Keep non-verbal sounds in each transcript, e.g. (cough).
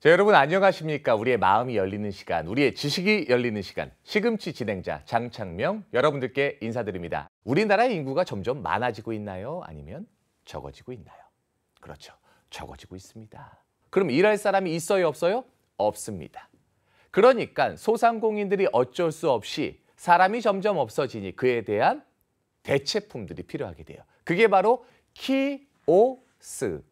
자, 여러분 안녕하십니까? 우리의 마음이 열리는 시간, 우리의 지식이 열리는 시간, 시금치 진행자 장창명 여러분들께 인사드립니다. 우리나라의 인구가 점점 많아지고 있나요? 아니면 적어지고 있나요? 그렇죠. 적어지고 있습니다. 그럼 일할 사람이 있어요, 없어요? 없습니다. 그러니까 소상공인들이 어쩔 수 없이 사람이 점점 없어지니 그에 대한 대체품들이 필요하게 돼요. 그게 바로 키오스크,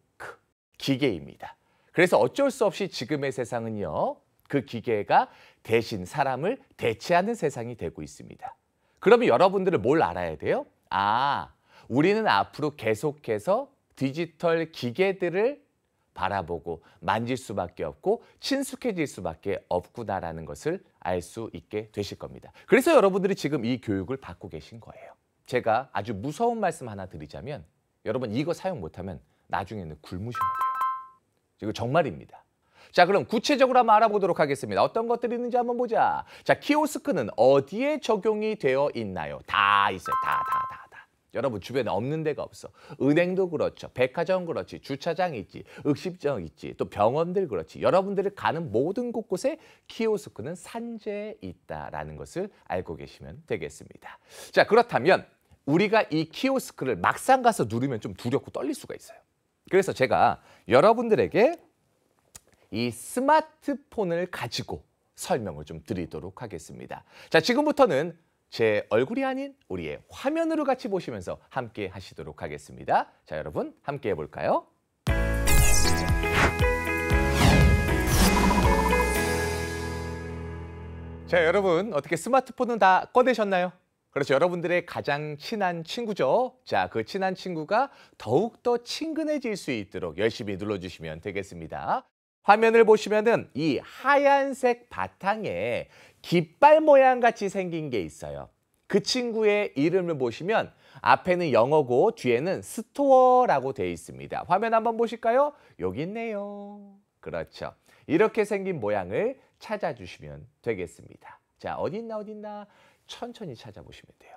기계입니다. 그래서 어쩔 수 없이 지금의 세상은요. 그 기계가 대신 사람을 대체하는 세상이 되고 있습니다. 그러면 여러분들은 뭘 알아야 돼요? 아, 우리는 앞으로 계속해서 디지털 기계들을 바라보고 만질 수밖에 없고 친숙해질 수밖에 없구나라는 것을 알 수 있게 되실 겁니다. 그래서 여러분들이 지금 이 교육을 받고 계신 거예요. 제가 아주 무서운 말씀 하나 드리자면 여러분 이거 사용 못하면 나중에는 굶으셔야 돼요. 이거 정말입니다. 자 그럼 구체적으로 한번 알아보도록 하겠습니다. 어떤 것들이 있는지 한번 보자. 자 키오스크는 어디에 적용이 되어 있나요? 다 있어요. 다 다, 다, 다. 여러분 주변에 없는 데가 없어. 은행도 그렇죠. 백화점 그렇지. 주차장 있지. 음식점 있지. 또 병원들 그렇지. 여러분들이 가는 모든 곳곳에 키오스크는 산재에 있다라는 것을 알고 계시면 되겠습니다. 자 그렇다면 우리가 이 키오스크를 막상 가서 누르면 좀 두렵고 떨릴 수가 있어요. 그래서 제가 여러분들에게 이 스마트폰을 가지고 설명을 좀 드리도록 하겠습니다. 자, 지금부터는 제 얼굴이 아닌 우리의 화면으로 같이 보시면서 함께 하시도록 하겠습니다. 자, 여러분 함께 해볼까요? 자, 여러분 어떻게 스마트폰은 다 꺼내셨나요? 그렇죠. 여러분들의 가장 친한 친구죠. 자, 그 친한 친구가 더욱더 친근해질 수 있도록 열심히 눌러주시면 되겠습니다. 화면을 보시면은 이 하얀색 바탕에 깃발 모양 같이 생긴 게 있어요. 그 친구의 이름을 보시면 앞에는 영어고 뒤에는 스토어라고 되어 있습니다. 화면 한번 보실까요? 여기 있네요. 그렇죠. 이렇게 생긴 모양을 찾아주시면 되겠습니다. 자, 어딨나 어딨나 천천히 찾아보시면 돼요.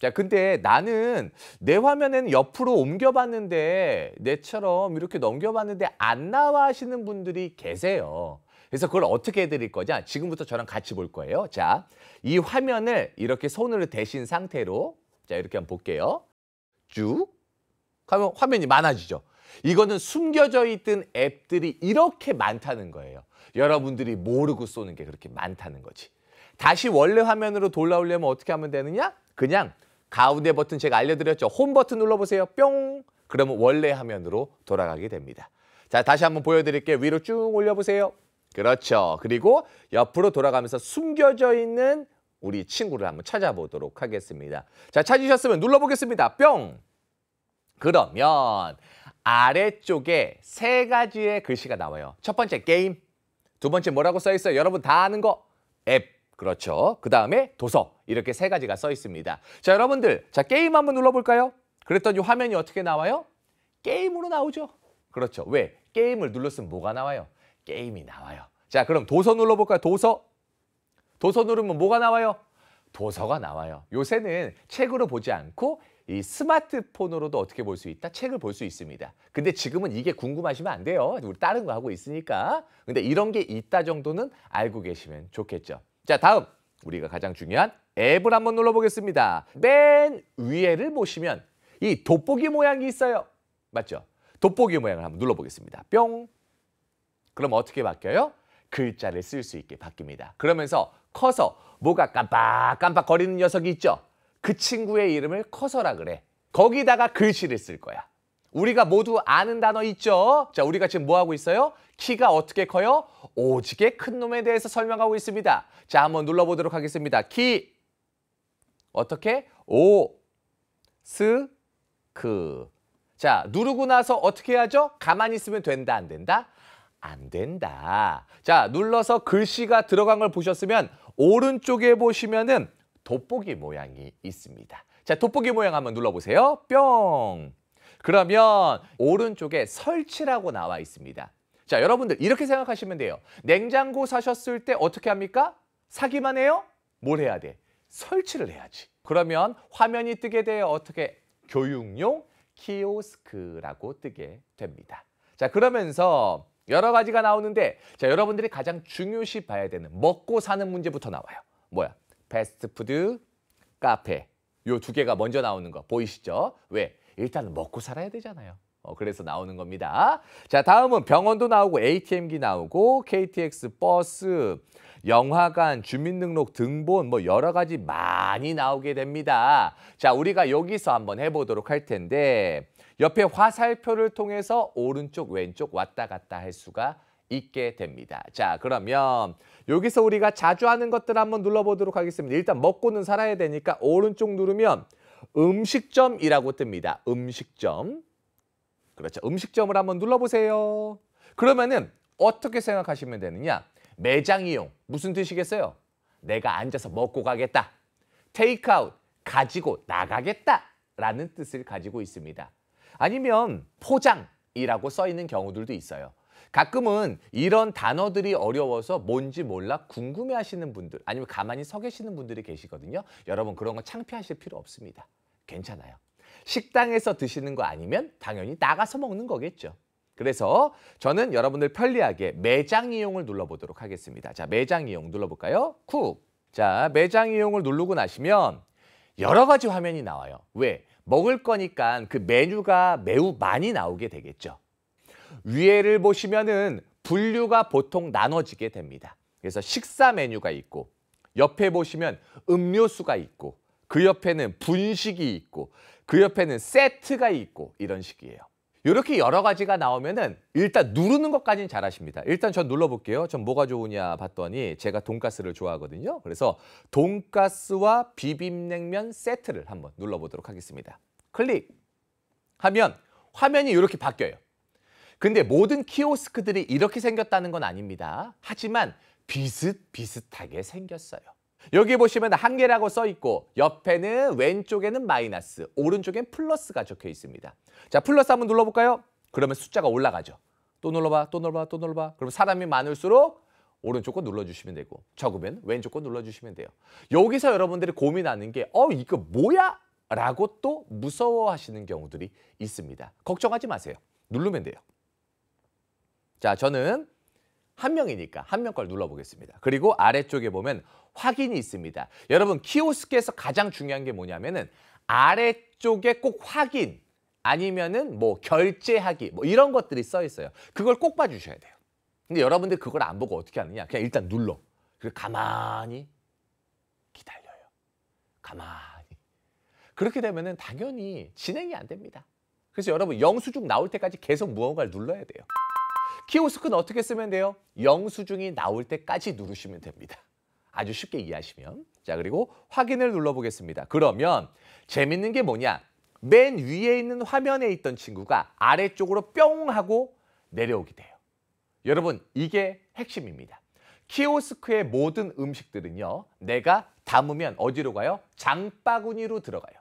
자, 근데 나는 내 화면에는 옆으로 옮겨봤는데 내처럼 이렇게 넘겨봤는데 안 나와 하시는 분들이 계세요. 그래서 그걸 어떻게 해드릴 거냐? 지금부터 저랑 같이 볼 거예요. 자, 이 화면을 이렇게 손으로 대신 상태로 자 이렇게 한번 볼게요. 쭉 하면 화면이 많아지죠. 이거는 숨겨져 있던 앱들이 이렇게 많다는 거예요. 여러분들이 모르고 쏘는 게 그렇게 많다는 거지. 다시 원래 화면으로 돌아오려면 어떻게 하면 되느냐? 그냥 가운데 버튼 제가 알려드렸죠. 홈 버튼 눌러보세요. 뿅! 그러면 원래 화면으로 돌아가게 됩니다. 자, 다시 한번 보여드릴게요. 위로 쭉 올려보세요. 그렇죠. 그리고 옆으로 돌아가면서 숨겨져 있는 우리 친구를 한번 찾아보도록 하겠습니다. 자, 찾으셨으면 눌러보겠습니다. 뿅! 그러면 아래쪽에 세 가지의 글씨가 나와요. 첫 번째 게임, 두 번째 뭐라고 써있어요? 여러분 다 아는 거 앱, 그렇죠. 그 다음에 도서 이렇게 세 가지가 써 있습니다. 자 여러분들 자 게임 한번 눌러볼까요? 그랬더니 화면이 어떻게 나와요? 게임으로 나오죠. 그렇죠. 왜? 게임을 눌렀으면 뭐가 나와요? 게임이 나와요. 자 그럼 도서 눌러볼까요? 도서 도서 누르면 뭐가 나와요? 도서가 나와요. 요새는 책으로 보지 않고 이 스마트폰으로도 어떻게 볼 수 있다? 책을 볼 수 있습니다. 근데 지금은 이게 궁금하시면 안 돼요. 우리 다른 거 하고 있으니까. 근데 이런 게 있다 정도는 알고 계시면 좋겠죠. 자, 다음 우리가 가장 중요한 앱을 한번 눌러보겠습니다. 맨 위에를 보시면 이 돋보기 모양이 있어요. 맞죠? 돋보기 모양을 한번 눌러보겠습니다. 뿅! 그럼 어떻게 바뀌어요? 글자를 쓸 수 있게 바뀝니다. 그러면서 커서 뭐가 깜빡깜빡 거리는 녀석이 있죠? 그 친구의 이름을 커서라 그래. 거기다가 글씨를 쓸 거야. 우리가 모두 아는 단어 있죠? 자, 우리가 지금 뭐 하고 있어요? 키가 어떻게 커요? 오지게 큰 놈에 대해서 설명하고 있습니다. 자, 한번 눌러보도록 하겠습니다. 키 어떻게? 오, 스, 크. 자, 누르고 나서 어떻게 하죠? 가만히 있으면 된다, 안 된다? 안 된다. 자, 눌러서 글씨가 들어간 걸 보셨으면 오른쪽에 보시면은 돋보기 모양이 있습니다. 자, 돋보기 모양 한번 눌러보세요. 뿅! 그러면 오른쪽에 설치라고 나와 있습니다. 자, 여러분들 이렇게 생각하시면 돼요. 냉장고 사셨을 때 어떻게 합니까? 사기만 해요? 뭘 해야 돼? 설치를 해야지. 그러면 화면이 뜨게 돼요. 어떻게? 교육용 키오스크라고 뜨게 됩니다. 자, 그러면서 여러 가지가 나오는데 자, 여러분들이 가장 중요시 봐야 되는 먹고 사는 문제부터 나와요. 뭐야? 패스트푸드, 카페. 요 두 개가 먼저 나오는 거 보이시죠? 왜? 일단 먹고 살아야 되잖아요. 어, 그래서 나오는 겁니다. 자, 다음은 병원도 나오고 ATM기 나오고 KTX 버스, 영화관, 주민등록 등본 뭐 여러 가지 많이 나오게 됩니다. 자, 우리가 여기서 한번 해보도록 할 텐데 옆에 화살표를 통해서 오른쪽 왼쪽 왔다 갔다 할 수가 있게 됩니다. 자, 그러면 여기서 우리가 자주 하는 것들 한번 눌러보도록 하겠습니다. 일단 먹고는 살아야 되니까 오른쪽 누르면 음식점이라고 뜹니다. 음식점. 그렇죠. 음식점을 한번 눌러보세요. 그러면은 어떻게 생각하시면 되느냐. 매장 이용. 무슨 뜻이겠어요? 내가 앉아서 먹고 가겠다. 테이크아웃. 가지고 나가겠다. 라는 뜻을 가지고 있습니다. 아니면 포장이라고 써 있는 경우들도 있어요. 가끔은 이런 단어들이 어려워서 뭔지 몰라 궁금해하시는 분들 아니면 가만히 서 계시는 분들이 계시거든요. 여러분 그런 거 창피하실 필요 없습니다. 괜찮아요. 식당에서 드시는 거 아니면 당연히 나가서 먹는 거겠죠. 그래서 저는 여러분들 편리하게 매장 이용을 눌러보도록 하겠습니다. 자, 매장 이용 눌러볼까요? 쿡! 자, 매장 이용을 누르고 나시면 여러 가지 화면이 나와요. 왜? 먹을 거니까 그 메뉴가 매우 많이 나오게 되겠죠. 위에를 보시면은 분류가 보통 나눠지게 됩니다. 그래서 식사 메뉴가 있고 옆에 보시면 음료수가 있고 그 옆에는 분식이 있고 그 옆에는 세트가 있고 이런 식이에요. 이렇게 여러 가지가 나오면은 일단 누르는 것까지는 잘하십니다. 일단 전 눌러볼게요. 전 뭐가 좋으냐 봤더니 제가 돈가스를 좋아하거든요. 그래서 돈가스와 비빔냉면 세트를 한번 눌러보도록 하겠습니다. 클릭하면 화면이 이렇게 바뀌어요. 근데 모든 키오스크들이 이렇게 생겼다는 건 아닙니다. 하지만 비슷비슷하게 생겼어요. 여기 보시면 한 개라고 써 있고 옆에는 왼쪽에는 마이너스, 오른쪽엔 플러스가 적혀 있습니다. 자, 플러스 한번 눌러 볼까요? 그러면 숫자가 올라가죠. 또 눌러봐, 또 눌러봐, 또 눌러봐. 그럼 사람이 많을수록 오른쪽 거 눌러주시면 되고 적으면 왼쪽 거 눌러주시면 돼요. 여기서 여러분들이 고민하는 게 어 이거 뭐야? 라고 또 무서워하시는 경우들이 있습니다. 걱정하지 마세요. 누르면 돼요. 자 저는 한 명이니까 한 명 걸 눌러보겠습니다. 그리고 아래쪽에 보면 확인이 있습니다. 여러분 키오스크에서 가장 중요한 게 뭐냐면은 아래쪽에 꼭 확인 아니면은 뭐 결제하기 뭐 이런 것들이 써 있어요. 그걸 꼭 봐주셔야 돼요. 근데 여러분들 그걸 안 보고 어떻게 하느냐? 그냥 일단 눌러. 그리고 가만히 기다려요. 가만히. 그렇게 되면은 당연히 진행이 안 됩니다. 그래서 여러분 영수증 나올 때까지 계속 무언가를 눌러야 돼요. 키오스크는 어떻게 쓰면 돼요? 영수증이 나올 때까지 누르시면 됩니다. 아주 쉽게 이해하시면 자 그리고 확인을 눌러보겠습니다. 그러면 재밌는 게 뭐냐 맨 위에 있는 화면에 있던 친구가 아래쪽으로 뿅 하고 내려오게 돼요. 여러분 이게 핵심입니다. 키오스크의 모든 음식들은요. 내가 담으면 어디로 가요? 장바구니로 들어가요.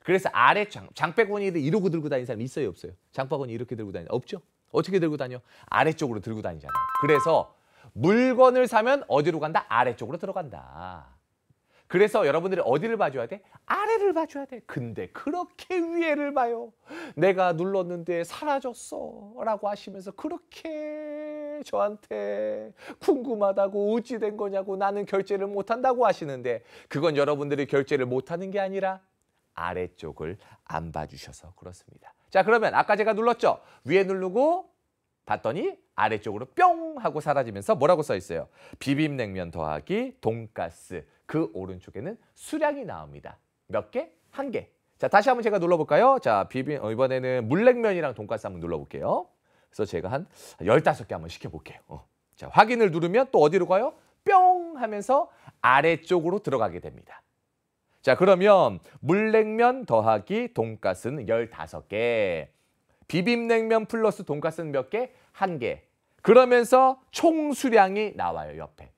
그래서 아래 장, 장바구니를 이러고 들고 다니는 사람 있어요 없어요? 장바구니 이렇게 들고 다니는 없죠? 어떻게 들고 다녀? 아래쪽으로 들고 다니잖아요. 그래서 물건을 사면 어디로 간다? 아래쪽으로 들어간다. 그래서 여러분들이 어디를 봐줘야 돼? 아래를 봐줘야 돼. 근데 그렇게 위에를 봐요. 내가 눌렀는데 사라졌어. 라고 하시면서 그렇게 저한테 궁금하다고 어찌된 거냐고 나는 결제를 못한다고 하시는데 그건 여러분들이 결제를 못하는 게 아니라 아래쪽을 안 봐주셔서 그렇습니다. 자 그러면 아까 제가 눌렀죠? 위에 누르고 봤더니 아래쪽으로 뿅 하고 사라지면서 뭐라고 써 있어요? 비빔냉면 더하기 돈가스. 그 오른쪽에는 수량이 나옵니다. 몇 개? 한 개. 자, 다시 한번 제가 눌러볼까요? 자, 비빔 어, 이번에는 물냉면이랑 돈가스 한번 눌러볼게요. 그래서 제가 한 열다섯 개 한번 시켜볼게요. 어. 자, 확인을 누르면 또 어디로 가요? 뿅 하면서 아래쪽으로 들어가게 됩니다. 자, 그러면 물냉면 더하기 돈가스는 열다섯 개 비빔냉면 플러스 돈가스는 몇 개? 한 개. 그러면서 총 수량이 나와요, 옆에.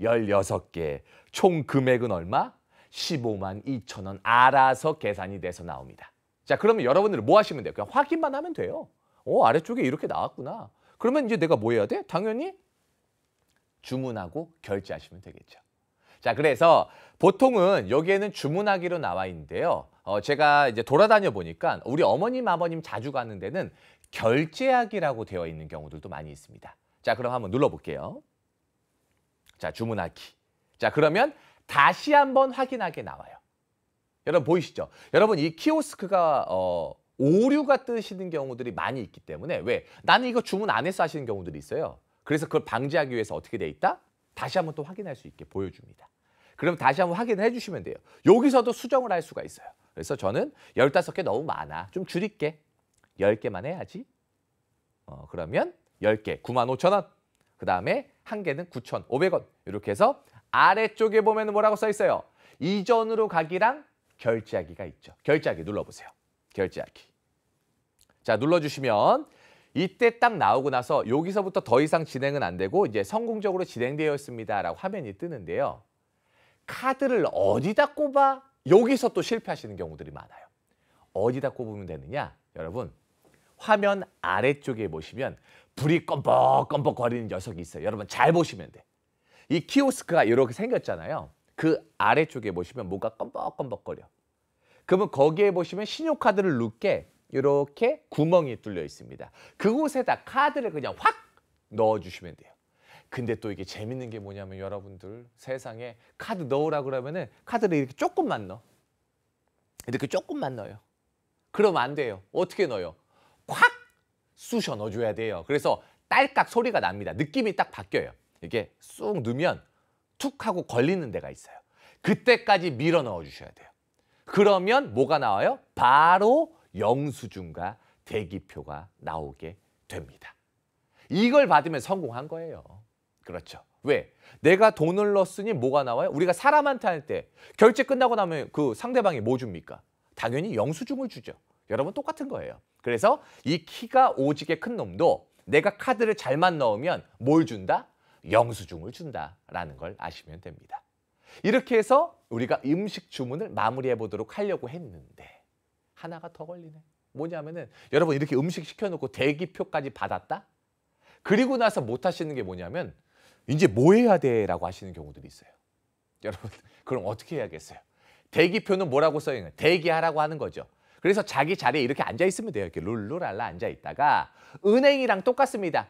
16개. 총 금액은 얼마? 15만 2천 원 알아서 계산이 돼서 나옵니다. 자, 그러면 여러분들 뭐 하시면 돼요? 그냥 확인만 하면 돼요. 어, 아래쪽에 이렇게 나왔구나. 그러면 이제 내가 뭐 해야 돼? 당연히 주문하고 결제하시면 되겠죠. 자, 그래서 보통은 여기에는 주문하기로 나와 있는데요. 어, 제가 이제 돌아다녀 보니까 우리 어머님, 아버님 자주 가는 데는 결제하기라고 되어 있는 경우들도 많이 있습니다. 자, 그럼 한번 눌러볼게요. 자, 주문하기. 자, 그러면 다시 한번 확인하게 나와요. 여러분 보이시죠? 여러분 이 키오스크가 어, 오류가 뜨시는 경우들이 많이 있기 때문에 왜? 나는 이거 주문 안 했어 하시는 경우들이 있어요. 그래서 그걸 방지하기 위해서 어떻게 돼 있다? 다시 한번 또 확인할 수 있게 보여줍니다. 그럼 다시 한번 확인을 해주시면 돼요. 여기서도 수정을 할 수가 있어요. 그래서 저는 1 5개 너무 많아. 좀 줄일게. 0개만 해야지. 어, 그러면 1 0개9 5 0 0 0원그 다음에 1개는9 5 0 0원 이렇게 해서 아래쪽에 보면 뭐라고 써 있어요. 이전으로 가기랑 결제하기가 있죠. 결제하기 눌러보세요. 결제하기. 자 눌러주시면 이때 딱 나오고 나서 여기서부터 더 이상 진행은 안 되고 이제 성공적으로 진행되었습니다라고 화면이 뜨는데요. 카드를 어디다 꼽아? 여기서 또 실패하시는 경우들이 많아요. 어디다 꼽으면 되느냐? 여러분 화면 아래쪽에 보시면 불이 껌뻑껌뻑 거리는 녀석이 있어요. 여러분 잘 보시면 돼. 이 키오스크가 이렇게 생겼잖아요. 그 아래쪽에 보시면 뭔가 껌뻑껌뻑거려. 그러면 거기에 보시면 신용카드를 놓게 이렇게 구멍이 뚫려 있습니다. 그곳에다 카드를 그냥 확 넣어주시면 돼요. 근데 또 이게 재밌는 게 뭐냐면 여러분들 세상에 카드 넣으라 그러면은 카드를 이렇게 조금만 넣어. 이렇게 조금만 넣어요. 그럼안 돼요. 어떻게 넣어요? 콱 쑤셔 넣어줘야 돼요. 그래서 딸깍 소리가 납니다. 느낌이 딱 바뀌어요. 이게 쑥 넣으면 툭 하고 걸리는 데가 있어요. 그때까지 밀어 넣어 주셔야 돼요. 그러면 뭐가 나와요? 바로 영수증과 대기표가 나오게 됩니다. 이걸 받으면 성공한 거예요. 그렇죠. 왜? 내가 돈을 넣었으니 뭐가 나와요? 우리가 사람한테 할 때 결제 끝나고 나면 그 상대방이 뭐 줍니까? 당연히 영수증을 주죠. 여러분 똑같은 거예요. 그래서 이 키가 오지게 큰 놈도 내가 카드를 잘만 넣으면 뭘 준다? 영수증을 준다라는 걸 아시면 됩니다. 이렇게 해서 우리가 음식 주문을 마무리해 보도록 하려고 했는데 하나가 더 걸리네. 뭐냐면은 여러분 이렇게 음식 시켜놓고 대기표까지 받았다? 그리고 나서 못 하시는 게 뭐냐면 이제 뭐 해야 돼라고 하시는 경우들이 있어요. 여러분 (laughs) 그럼 어떻게 해야겠어요? 대기표는 뭐라고 써 있는? 대기하라고 하는 거죠. 그래서 자기 자리에 이렇게 앉아 있으면 돼요. 이렇게 룰루랄라 앉아 있다가 은행이랑 똑같습니다.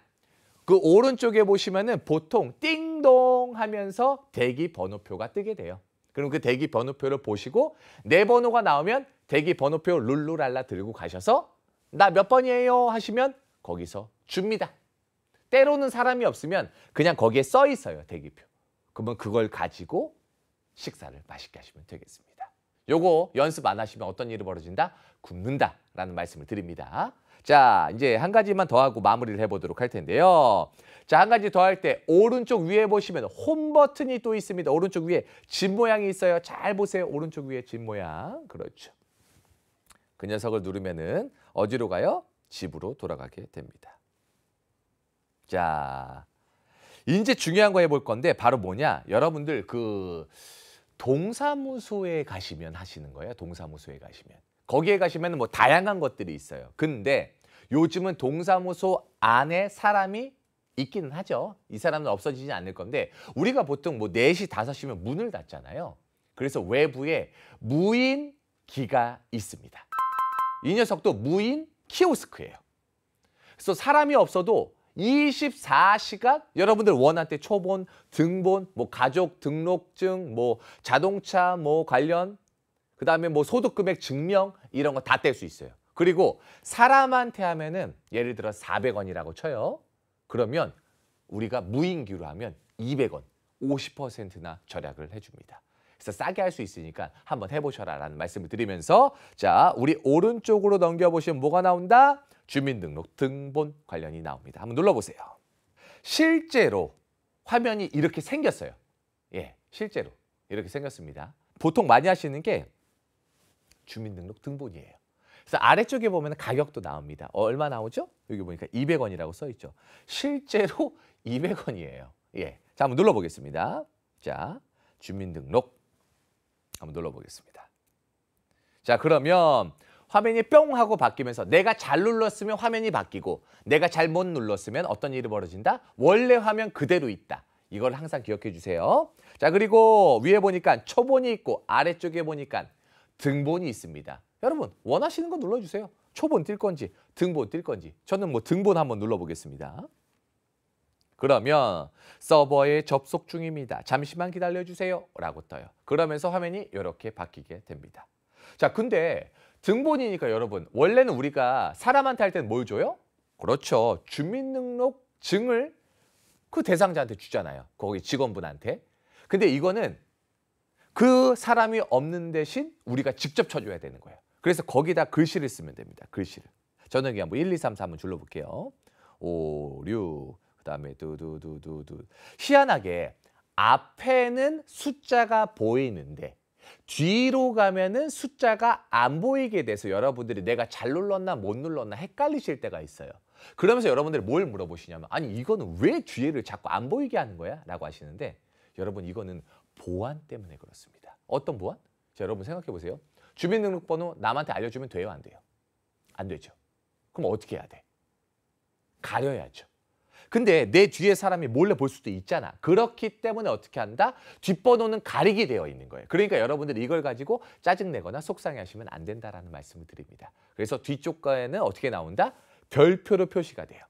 그 오른쪽에 보시면은 보통 띵동 하면서 대기 번호표가 뜨게 돼요. 그럼 그 대기 번호표를 보시고 내 번호가 나오면 대기 번호표 룰루랄라 들고 가셔서 나 몇 번이에요 하시면 거기서 줍니다. 때로는 사람이 없으면 그냥 거기에 써 있어요 대기표. 그러면 그걸 가지고 식사를 맛있게 하시면 되겠습니다. 요거 연습 안 하시면 어떤 일이 벌어진다? 굶는다라는 말씀을 드립니다. 자, 이제 한 가지만 더 하고 마무리를 해보도록 할 텐데요. 자, 한 가지 더 할 때 오른쪽 위에 보시면 홈 버튼이 또 있습니다. 오른쪽 위에 집 모양이 있어요. 잘 보세요. 오른쪽 위에 집 모양. 그렇죠. 그 녀석을 누르면은 어디로 가요? 집으로 돌아가게 됩니다. 자, 이제 중요한 거 해볼 건데 바로 뭐냐? 여러분들 그 동사무소에 가시면 하시는 거예요. 동사무소에 가시면. 거기에 가시면 뭐 다양한 것들이 있어요. 근데 요즘은 동사무소 안에 사람이 있기는 하죠. 이 사람은 없어지지 않을 건데 우리가 보통 뭐 4시, 5시면 문을 닫잖아요. 그래서 외부에 무인 기가 있습니다. 이 녀석도 무인 키오스크예요. 그래서 사람이 없어도 24시간 여러분들 원할 때 초본, 등본, 뭐 가족 등록증, 뭐 자동차 뭐 관련 그다음에 뭐 소득 금액 증명 이런 거 다 뗄 수 있어요. 그리고 사람한테 하면은 예를 들어 400원이라고 쳐요. 그러면 우리가 무인기로 하면 200원, 50%나 절약을 해 줍니다. 그래서 싸게 할 수 있으니까 한번 해 보셔라라는 말씀을 드리면서 자, 우리 오른쪽으로 넘겨 보시면 뭐가 나온다? 주민등록 등본 관련이 나옵니다. 한번 눌러보세요. 실제로 화면이 이렇게 생겼어요. 예, 실제로 이렇게 생겼습니다. 보통 많이 하시는 게 주민등록 등본이에요. 그래서 아래쪽에 보면 가격도 나옵니다. 얼마 나오죠? 여기 보니까 200원이라고 써 있죠. 실제로 200원이에요. (laughs) 예. 자, 한번 눌러 보겠습니다. 자, 주민등록 한번 눌러 보겠습니다. 자, 그러면 화면이 뿅 하고 바뀌면서 내가 잘 눌렀으면 화면이 바뀌고 내가 잘 못 눌렀으면 어떤 일이 벌어진다? 원래 화면 그대로 있다. 이걸 항상 기억해 주세요. 자 그리고 위에 보니까 초본이 있고 아래쪽에 보니까 등본이 있습니다. 여러분 원하시는 거 눌러주세요. 초본 뜰 건지 등본 뜰 건지 저는 뭐 등본 한번 눌러보겠습니다. 그러면 서버에 접속 중입니다. 잠시만 기다려주세요 라고 떠요. 그러면서 화면이 이렇게 바뀌게 됩니다. 자 근데 등본이니까 여러분 원래는 우리가 사람한테 할 때는 뭘 줘요? 그렇죠. 주민등록증을 그 대상자한테 주잖아요. 거기 직원분한테. 근데 이거는 그 사람이 없는 대신 우리가 직접 쳐줘야 되는 거예요. 그래서 거기다 글씨를 쓰면 됩니다. 글씨를. 저는 그냥 뭐 1, 2, 3, 4 한번 줄러볼게요. 5, 6, 그 다음에 두 두 두 두두. 희한하게 앞에는 숫자가 보이는데 뒤로 가면은 숫자가 안 보이게 돼서 여러분들이 내가 잘 눌렀나 못 눌렀나 헷갈리실 때가 있어요. 그러면서 여러분들이 뭘 물어보시냐면 아니 이거는 왜 뒤에를 자꾸 안 보이게 하는 거야? 라고 하시는데 여러분 이거는 보안 때문에 그렇습니다. 어떤 보안? 자, 여러분 생각해 보세요. 주민등록번호 남한테 알려주면 돼요? 안 돼요? 안 되죠. 그럼 어떻게 해야 돼? 가려야죠. 근데 내 뒤에 사람이 몰래 볼 수도 있잖아. 그렇기 때문에 어떻게 한다? 뒷번호는 가리기 되어 있는 거예요. 그러니까 여러분들 이걸 가지고 짜증내거나 속상해하시면 안 된다라는 말씀을 드립니다. 그래서 뒤쪽 거에는 어떻게 나온다? 별표로 표시가 돼요.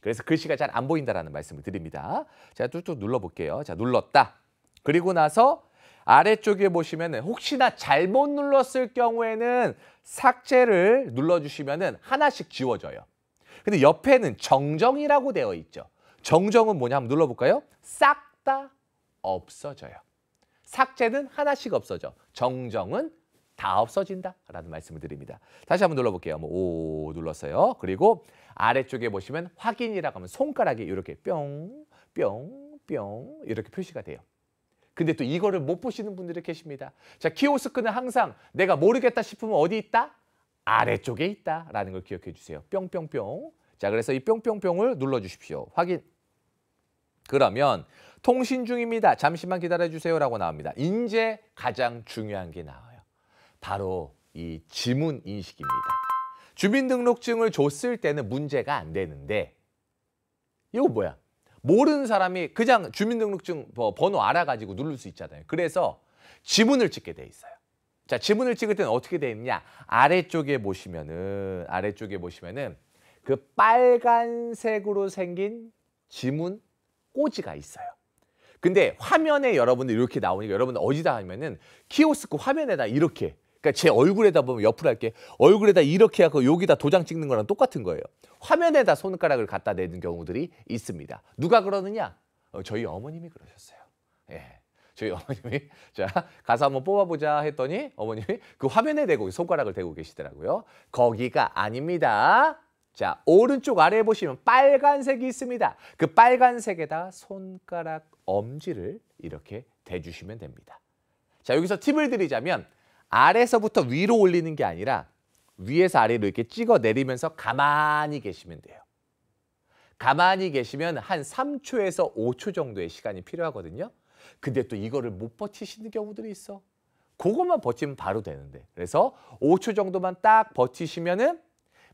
그래서 글씨가 그 잘안 보인다라는 말씀을 드립니다. 제가 뚝뚝 눌러볼게요. 자, 눌렀다. 그리고 나서 아래쪽에 보시면 은 혹시나 잘못 눌렀을 경우에는 삭제를 눌러주시면 은 하나씩 지워져요. 근데 옆에는 정정이라고 되어 있죠. 정정은 뭐냐 한번 눌러볼까요? 싹 다 없어져요. 삭제는 하나씩 없어져. 정정은 다 없어진다 라는 말씀을 드립니다. 다시 한번 눌러볼게요. 오 눌렀어요. 그리고 아래쪽에 보시면 확인이라고 하면 손가락이 이렇게 뿅, 뿅, 뿅 이렇게 표시가 돼요. 근데 또 이거를 못 보시는 분들이 계십니다. 자, 키오스크는 항상 내가 모르겠다 싶으면 어디 있다? 아래쪽에 있다라는 걸 기억해 주세요. 뿅뿅뿅. 자, 그래서 이 뿅뿅뿅을 눌러 주십시오. 확인. 그러면 통신 중입니다. 잠시만 기다려 주세요라고 나옵니다. 이제 가장 중요한 게 나와요. 바로 이 지문 인식입니다. 주민등록증을 줬을 때는 문제가 안 되는데 이거 뭐야? 모르는 사람이 그냥 주민등록증 뭐 번호 알아가지고 누를 수 있잖아요. 그래서 지문을 찍게 돼 있어요. 자, 지문을 찍을 때는 어떻게 되어 있냐? 아래쪽에 보시면은 아래쪽에 보시면은 그 빨간색으로 생긴 지문 꼬지가 있어요. 근데 화면에 여러분들 이렇게 나오니까 여러분 어디다 하면은 키오스크 화면에다 이렇게 그러니까 제 얼굴에다 보면 옆으로 할게 얼굴에다 이렇게 하고 여기다 도장 찍는 거랑 똑같은 거예요. 화면에다 손가락을 갖다 내는 경우들이 있습니다. 누가 그러느냐? 어, 저희 어머님이 그러셨어요. 예. 저희 어머님이 (laughs) 자 가서 한번 뽑아보자 했더니 어머님이 그 화면에 대고 손가락을 대고 계시더라고요. 거기가 아닙니다. 자 오른쪽 아래에 보시면 빨간색이 있습니다. 그 빨간색에다 손가락 엄지를 이렇게 대주시면 됩니다. 자 여기서 팁을 드리자면 아래서부터 위로 올리는 게 아니라 위에서 아래로 이렇게 찍어 내리면서 가만히 계시면 돼요. 가만히 계시면 한 3초에서 5초 정도의 시간이 필요하거든요. 근데 또 이거를 못 버티시는 경우들이 있어. 그것만 버티면 바로 되는데. 그래서 5초 정도만 딱 버티시면은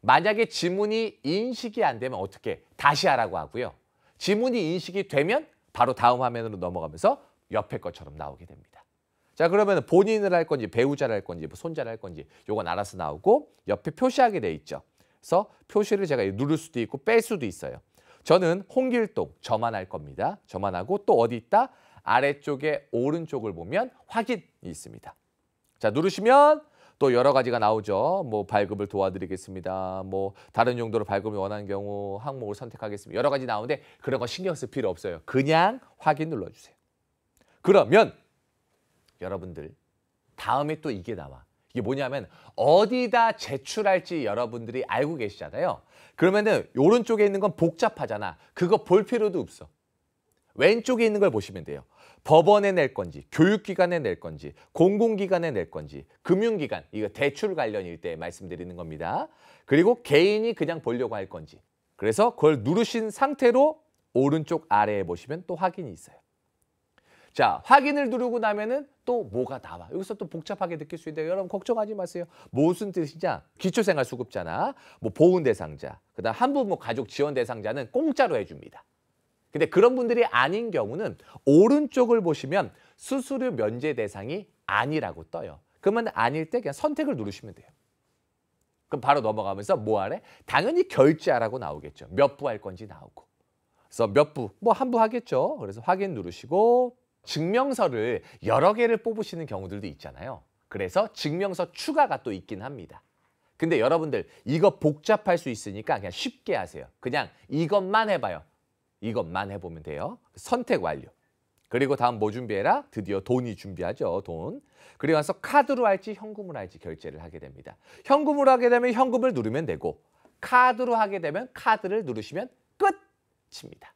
만약에 지문이 인식이 안 되면 어떻게? 다시 하라고 하고요. 지문이 인식이 되면 바로 다음 화면으로 넘어가면서 옆에 것처럼 나오게 됩니다. 자 그러면 본인을 할 건지 배우자를 할 건지 뭐 손자를 할 건지 요건 알아서 나오고 옆에 표시하게 돼 있죠. 그래서 표시를 제가 누를 수도 있고 뺄 수도 있어요. 저는 홍길동 저만 할 겁니다. 저만 하고 또 어디 있다? 아래쪽에 오른쪽을 보면 확인이 있습니다. 자 누르시면 또 여러 가지가 나오죠. 뭐 발급을 도와드리겠습니다. 뭐 다른 용도로 발급을 원하는 경우 항목을 선택하겠습니다. 여러 가지 나오는데 그런 거 신경 쓸 필요 없어요. 그냥 확인 눌러주세요. 그러면 여러분들 다음에 또 이게 나와. 이게 뭐냐면 어디다 제출할지 여러분들이 알고 계시잖아요. 그러면은 오른쪽에 있는 건 복잡하잖아. 그거 볼 필요도 없어. 왼쪽에 있는 걸 보시면 돼요. 법원에 낼 건지, 교육기관에 낼 건지, 공공기관에 낼 건지, 금융기관, 이거 대출 관련일 때 말씀드리는 겁니다. 그리고 개인이 그냥 보려고 할 건지. 그래서 그걸 누르신 상태로 오른쪽 아래에 보시면 또 확인이 있어요. 자, 확인을 누르고 나면은 또 뭐가 나와. 여기서 또 복잡하게 느낄 수 있는데 여러분 걱정하지 마세요. 무슨 뜻이냐? 기초생활수급자나 뭐 보훈 대상자, 그다음 한부모 뭐 가족 지원 대상자는 공짜로 해줍니다. 근데 그런 분들이 아닌 경우는 오른쪽을 보시면 수수료 면제 대상이 아니라고 떠요. 그러면 아닐 때 그냥 선택을 누르시면 돼요. 그럼 바로 넘어가면서 뭐 하래? 당연히 결제하라고 나오겠죠. 몇 부 할 건지 나오고. 그래서 몇 부, 뭐 한 부 하겠죠. 그래서 확인 누르시고 증명서를 여러 개를 뽑으시는 경우들도 있잖아요. 그래서 증명서 추가가 또 있긴 합니다. 근데 여러분들 이거 복잡할 수 있으니까 그냥 쉽게 하세요. 그냥 이것만 해봐요. 이것만 해보면 돼요. 선택 완료. 그리고 다음 뭐 준비해라? 드디어 돈이 준비하죠. 돈. 그리고 나서 카드로 할지 현금으로 할지 결제를 하게 됩니다. 현금으로 하게 되면 현금을 누르면 되고 카드로 하게 되면 카드를 누르시면 끝입니다.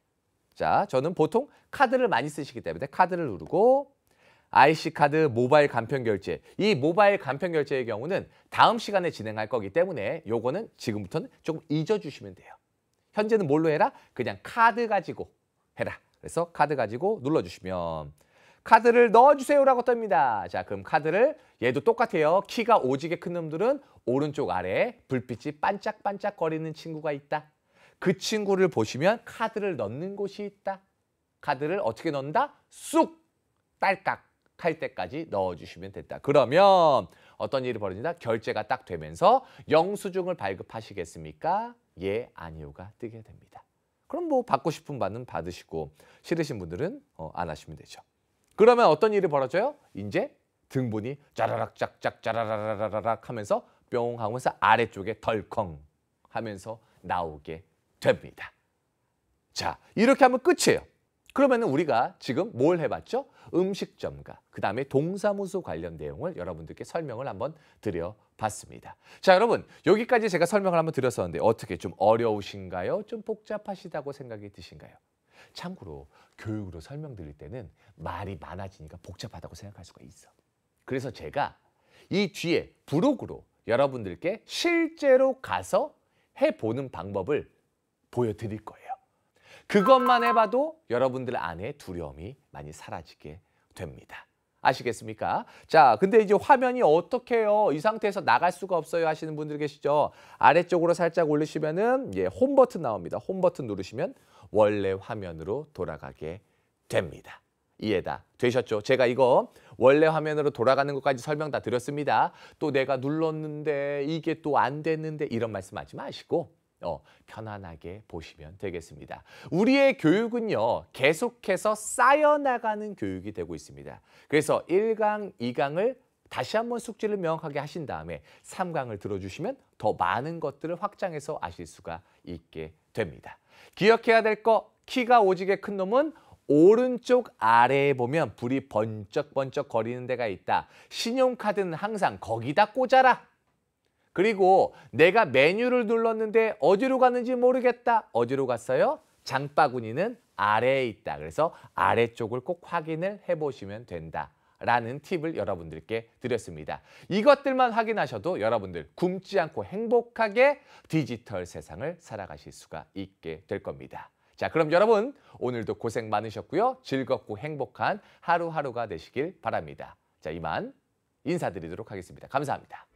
자, 저는 보통 카드를 많이 쓰시기 때문에 카드를 누르고 IC카드 모바일 간편 결제. 이 모바일 간편 결제의 경우는 다음 시간에 진행할 거기 때문에 요거는 지금부터는 조금 잊어주시면 돼요. 현재는 뭘로 해라? 그냥 카드 가지고 해라. 그래서 카드 가지고 눌러주시면 카드를 넣어주세요라고 뜹니다. 자, 그럼 카드를 얘도 똑같아요. 키가 오지게 큰 놈들은 오른쪽 아래 에 불빛이 반짝반짝거리는 친구가 있다. 그 친구를 보시면 카드를 넣는 곳이 있다. 카드를 어떻게 넣는다? 쑥! 딸깍! 할 때까지 넣어주시면 됐다. 그러면 어떤 일이 벌어진다? 결제가 딱 되면서 영수증을 발급하시겠습니까? 예, 아니오가 뜨게 됩니다. 그럼 뭐 받고 싶은 받는 받으시고 싫으신 분들은 어, 안 하시면 되죠. 그러면 어떤 일이 벌어져요? 이제 등분이 짜라락 짝짝 짜라라라락 하면서 뿅 하면서 아래쪽에 덜컹 하면서 나오게 됩니다. 자, 이렇게 하면 끝이에요. 그러면 우리가 지금 뭘 해봤죠? 음식점과 그 다음에 동사무소 관련 내용을 여러분들께 설명을 한번 드려봤습니다. 자 여러분 여기까지 제가 설명을 한번 드렸었는데 어떻게 좀 어려우신가요? 좀 복잡하시다고 생각이 드신가요? 참고로 교육으로 설명드릴 때는 말이 많아지니까 복잡하다고 생각할 수가 있어. 그래서 제가 이 뒤에 부록으로 여러분들께 실제로 가서 해보는 방법을 보여드릴 거예요. 그것만 해봐도 여러분들 안에 두려움이 많이 사라지게 됩니다. 아시겠습니까? 자, 근데 이제 화면이 어떻게 해요? 이 상태에서 나갈 수가 없어요 하시는 분들 계시죠? 아래쪽으로 살짝 올리시면은 예, 홈 버튼 나옵니다. 홈 버튼 누르시면 원래 화면으로 돌아가게 됩니다. 이해다 되셨죠? 제가 이거 원래 화면으로 돌아가는 것까지 설명 다 드렸습니다. 또 내가 눌렀는데 이게 또 안 됐는데 이런 말씀 하지 마시고 어, 편안하게 보시면 되겠습니다. 우리의 교육은요, 계속해서 쌓여나가는 교육이 되고 있습니다. 그래서 1강, 2강을 다시 한번 숙지를 명확하게 하신 다음에 3강을 들어주시면 더 많은 것들을 확장해서 아실 수가 있게 됩니다. 기억해야 될 거, 키가 오지게 큰 놈은 오른쪽 아래에 보면 불이 번쩍번쩍 거리는 데가 있다. 신용카드는 항상 거기다 꽂아라. 그리고 내가 메뉴를 눌렀는데 어디로 갔는지 모르겠다. 어디로 갔어요? 장바구니는 아래에 있다. 그래서 아래쪽을 꼭 확인을 해보시면 된다. 라는 팁을 여러분들께 드렸습니다. 이것들만 확인하셔도 여러분들 굶지 않고 행복하게 디지털 세상을 살아가실 수가 있게 될 겁니다. 자, 그럼 여러분 오늘도 고생 많으셨고요. 즐겁고 행복한 하루하루가 되시길 바랍니다. 자, 이만 인사드리도록 하겠습니다. 감사합니다.